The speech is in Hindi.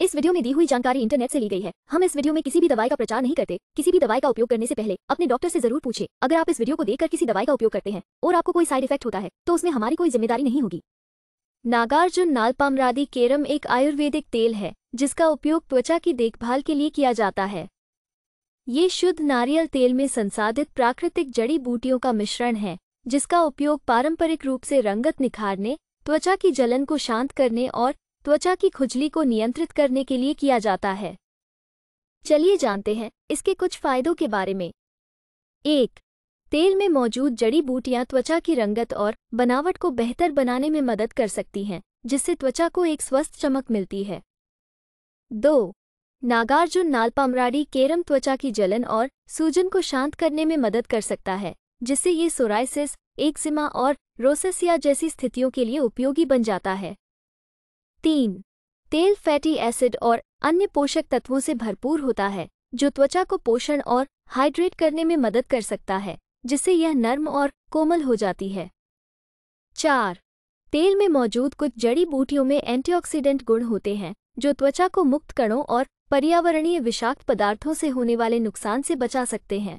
इस वीडियो में दी हुई जानकारी इंटरनेट से ली गई है हम इस वीडियो में किसी भी दवाई का प्रचार नहीं करते किसी भी दवाई का उपयोग करने से पहले अपने डॉक्टर से जरूर पूछे अगर आप इस वीडियो को देखकर किसी दवाई का उपयोग करते हैं और आपको कोई साइड इफेक्ट होता है तो उसमें हमारी कोई जिम्मेदारी नहीं होगी नागार्जुन नालपामरादी केरम एक आयुर्वेदिक तेल है जिसका उपयोग त्वचा की देखभाल के लिए किया जाता है ये शुद्ध नारियल तेल में संसाधित प्राकृतिक जड़ी बूटियों का मिश्रण है जिसका उपयोग पारंपरिक रूप से रंगत निखारने त्वचा की जलन को शांत करने और त्वचा की खुजली को नियंत्रित करने के लिए किया जाता है चलिए जानते हैं इसके कुछ फायदों के बारे में एक तेल में मौजूद जड़ी बूटियां त्वचा की रंगत और बनावट को बेहतर बनाने में मदद कर सकती हैं जिससे त्वचा को एक स्वस्थ चमक मिलती है दो नागार्जुन नालपामराड़ी केरम त्वचा की जलन और सूजन को शांत करने में मदद कर सकता है जिससे ये सोराइसिस एक्जिमा और रोसेसिया जैसी स्थितियों के लिए उपयोगी बन जाता है तीन तेल फैटी एसिड और अन्य पोषक तत्वों से भरपूर होता है जो त्वचा को पोषण और हाइड्रेट करने में मदद कर सकता है जिससे यह नर्म और कोमल हो जाती है चार तेल में मौजूद कुछ जड़ी बूटियों में एंटीऑक्सीडेंट गुण होते हैं जो त्वचा को मुक्त कणों और पर्यावरणीय विषाक्त पदार्थों से होने वाले नुकसान से बचा सकते हैं